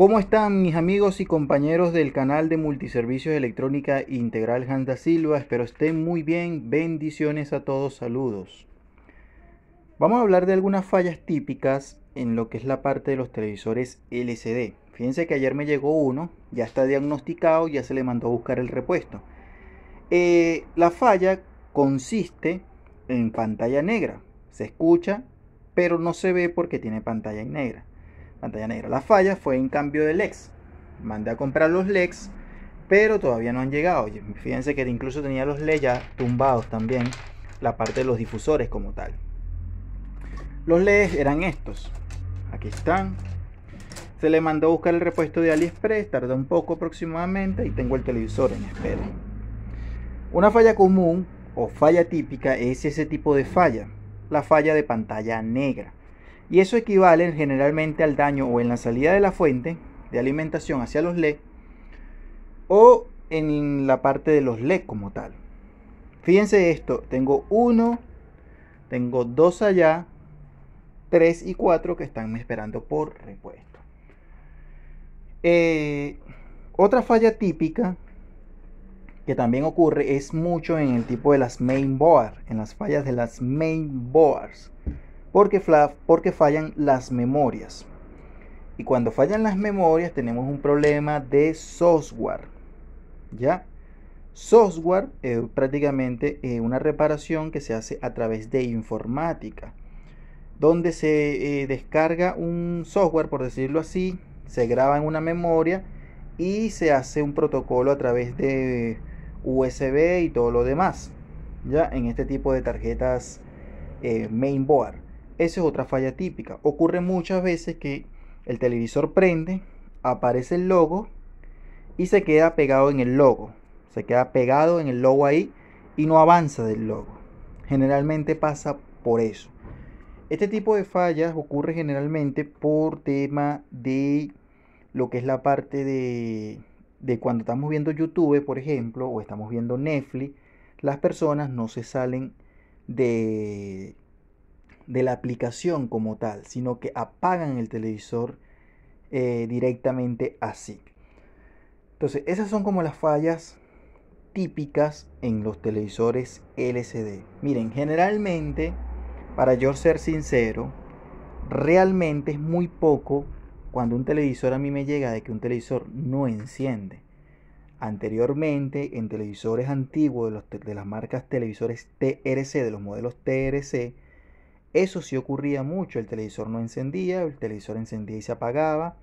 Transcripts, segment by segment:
¿Cómo están mis amigos y compañeros del canal de Multiservicios Electrónica Integral Hans da Silva? Espero estén muy bien. Bendiciones a todos, saludos. Vamos a hablar de algunas fallas típicas en lo que es la parte de los televisores LCD. Fíjense que ayer me llegó uno, ya está diagnosticado, ya se le mandó a buscar el repuesto. Eh, la falla consiste en pantalla negra. Se escucha, pero no se ve porque tiene pantalla negra pantalla negra. La falla fue en cambio de LEX. Mandé a comprar los LEX, pero todavía no han llegado. Fíjense que incluso tenía los LEDs ya tumbados también, la parte de los difusores como tal. Los LEDs eran estos. Aquí están. Se le mandó a buscar el repuesto de AliExpress, tardó un poco aproximadamente y tengo el televisor en espera. Una falla común o falla típica es ese tipo de falla, la falla de pantalla negra y eso equivale generalmente al daño o en la salida de la fuente de alimentación hacia los LED o en la parte de los LED como tal. Fíjense esto, tengo uno, tengo dos allá, tres y cuatro que están esperando por repuesto. Eh, otra falla típica que también ocurre es mucho en el tipo de las main boards, en las fallas de las main boards porque, porque fallan las memorias. Y cuando fallan las memorias tenemos un problema de software. ¿Ya? Software es prácticamente eh, una reparación que se hace a través de informática, donde se eh, descarga un software, por decirlo así, se graba en una memoria y se hace un protocolo a través de USB y todo lo demás, ya en este tipo de tarjetas eh, mainboard. Esa es otra falla típica. Ocurre muchas veces que el televisor prende, aparece el logo y se queda pegado en el logo. Se queda pegado en el logo ahí y no avanza del logo. Generalmente pasa por eso. Este tipo de fallas ocurre generalmente por tema de lo que es la parte de, de cuando estamos viendo YouTube, por ejemplo, o estamos viendo Netflix, las personas no se salen de, de la aplicación como tal, sino que apagan el televisor eh, directamente así. Entonces, esas son como las fallas típicas en los televisores LCD. Miren, generalmente, para yo ser sincero, realmente es muy poco cuando un televisor a mí me llega de que un televisor no enciende. Anteriormente, en televisores antiguos de las marcas televisores TRC, de los modelos TRC, eso sí ocurría mucho, el televisor no encendía, el televisor encendía y se apagaba,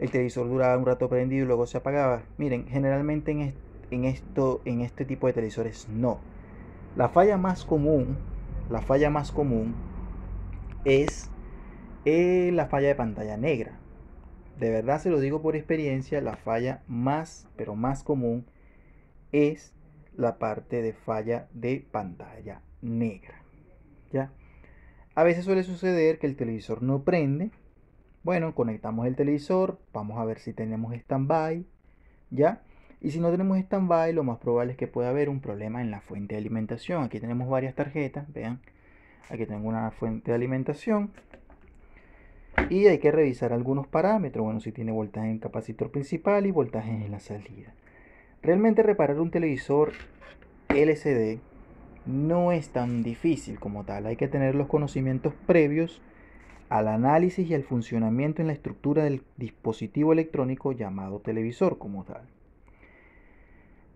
el televisor duraba un rato prendido y luego se apagaba. Miren, generalmente en, esto, en este tipo de televisores no. La falla más común, la falla más común es eh, la falla de pantalla negra. De verdad se lo digo por experiencia, la falla más, pero más común es la parte de falla de pantalla negra. ¿Ya? A veces suele suceder que el televisor no prende. Bueno, conectamos el televisor, vamos a ver si tenemos stand-by, ¿ya? Y si no tenemos stand-by, lo más probable es que pueda haber un problema en la fuente de alimentación. Aquí tenemos varias tarjetas, vean. Aquí tengo una fuente de alimentación. Y hay que revisar algunos parámetros. Bueno, si tiene voltaje en el capacitor principal y voltaje en la salida. Realmente reparar un televisor LCD no es tan difícil como tal. Hay que tener los conocimientos previos al análisis y al funcionamiento en la estructura del dispositivo electrónico llamado televisor como tal.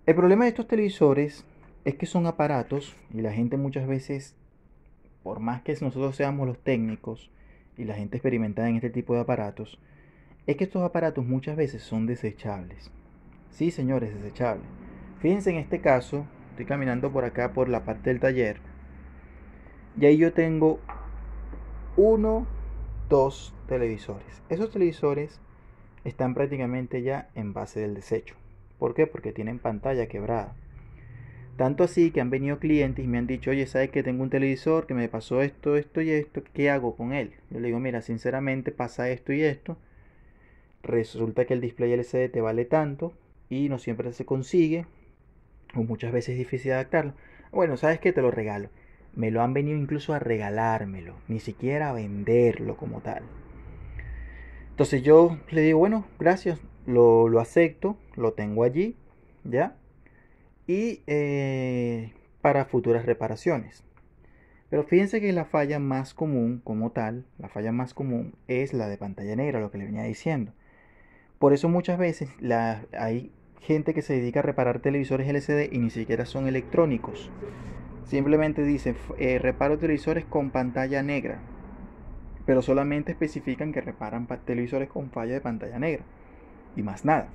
El problema de estos televisores es que son aparatos y la gente muchas veces, por más que nosotros seamos los técnicos y la gente experimentada en este tipo de aparatos, es que estos aparatos muchas veces son desechables. Sí, señores, desechables. Fíjense en este caso Estoy caminando por acá, por la parte del taller. Y ahí yo tengo uno, dos televisores. Esos televisores están prácticamente ya en base del desecho. ¿Por qué? Porque tienen pantalla quebrada. Tanto así que han venido clientes y me han dicho, oye, ¿sabes que tengo un televisor que me pasó esto, esto y esto? ¿Qué hago con él? Yo le digo, mira, sinceramente pasa esto y esto. Resulta que el display LCD te vale tanto y no siempre se consigue o muchas veces es difícil adaptarlo. Bueno, sabes que te lo regalo. Me lo han venido incluso a regalármelo, ni siquiera a venderlo como tal. Entonces yo le digo, bueno, gracias, lo, acepto, lo tengo allí, ¿ya? Y eh, para futuras reparaciones. Pero fíjense que la falla más común como tal, la falla más común es la de pantalla negra, lo que le venía diciendo. Por eso muchas veces la, hay gente que se dedica a reparar televisores LCD y ni siquiera son electrónicos. Simplemente dicen eh, reparo televisores con pantalla negra, pero solamente especifican que reparan televisores con falla de pantalla negra y más nada.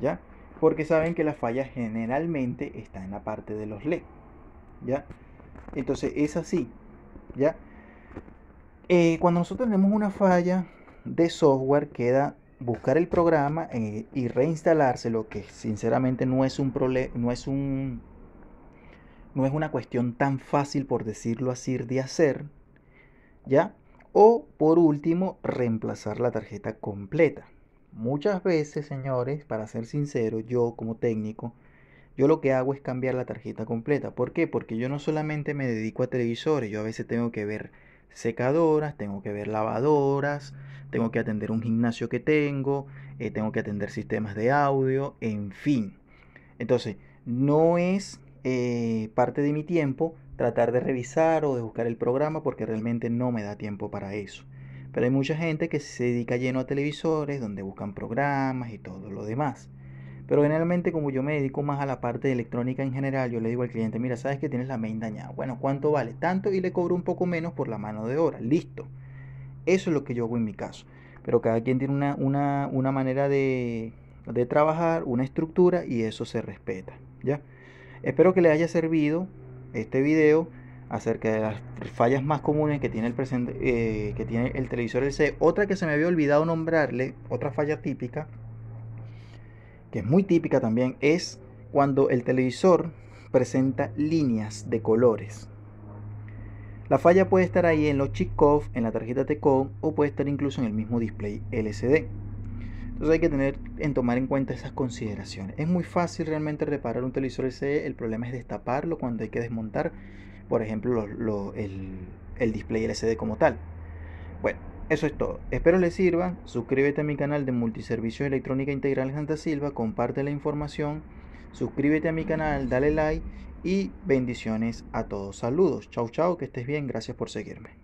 ¿Ya? Porque saben que la falla generalmente está en la parte de los LED. ¿Ya? Entonces es así. ¿Ya? Eh, cuando nosotros tenemos una falla de software queda buscar el programa eh, y reinstalárselo, que sinceramente no es un no es un no es una cuestión tan fácil, por decirlo así, de hacer, ¿ya? O por último, reemplazar la tarjeta completa. Muchas veces, señores, para ser sincero, yo como técnico, yo lo que hago es cambiar la tarjeta completa. ¿Por qué? Porque yo no solamente me dedico a televisores, yo a veces tengo que ver secadoras, tengo que ver lavadoras, tengo que atender un gimnasio que tengo, eh, tengo que atender sistemas de audio, en fin. Entonces, no es eh, parte de mi tiempo tratar de revisar o de buscar el programa porque realmente no me da tiempo para eso. Pero hay mucha gente que se dedica lleno a televisores donde buscan programas y todo lo demás. Pero generalmente como yo me dedico más a la parte electrónica en general, yo le digo al cliente, mira, sabes que tienes la main dañada. Bueno, ¿cuánto vale? Tanto y le cobro un poco menos por la mano de obra. Listo. Eso es lo que yo hago en mi caso. Pero cada quien tiene una, manera de, trabajar, una estructura y eso se respeta. ¿ya? Espero que les haya servido este video acerca de las fallas más comunes que tiene el, presente, eh, que tiene el televisor LC. Otra que se me había olvidado nombrarle, otra falla típica que es muy típica también, es cuando el televisor presenta líneas de colores. La falla puede estar ahí en los chicos en la tarjeta TECOM o puede estar incluso en el mismo display LCD. Entonces hay que tener en tomar en cuenta esas consideraciones. Es muy fácil realmente reparar un televisor LCD, el problema es destaparlo cuando hay que desmontar, por ejemplo, el, el display LCD como tal. Bueno, eso es todo. Espero les sirva. Suscríbete a mi canal de Multiservicios Electrónica Integral Santa Silva. Comparte la información. Suscríbete a mi canal, dale like y bendiciones a todos. Saludos. Chau, chau. Que estés bien. Gracias por seguirme.